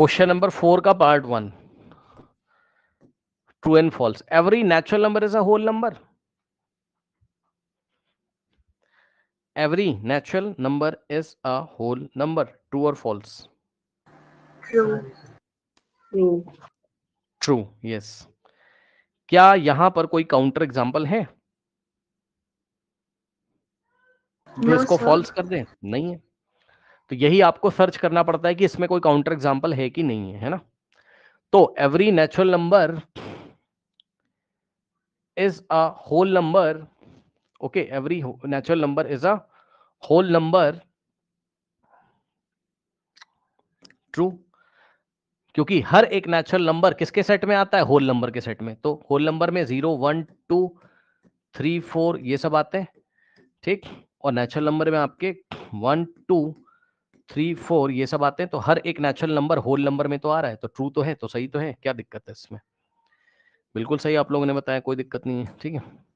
question number four का part one true and false every natural number is a whole number every natural number is a whole number true और false true yes क्या यहां पर कोई counter example है जो no, इसको false कर दे नहीं है तो यही आपको सर्च करना पड़ता है कि इसमें कोई काउंटर एग्जाम्पल है कि नहीं है है ना तो every natural number is a whole number okay every natural number is a whole number true क्योंकि हर एक नेचुरल नंबर किसके सेट में आता है होल नंबर के सेट में तो होल नंबर में zero one two three four ये सब आते हैं ठीक और नेचुरल नंबर में आपके वन टू थ्री फोर ये सब आते हैं तो हर एक नेचुरल नंबर होल नंबर में तो आ रहा है तो ट्रू तो है तो सही तो है क्या दिक्कत है इसमें बिल्कुल सही आप लोगों ने बताया कोई दिक्कत नहीं है ठीक है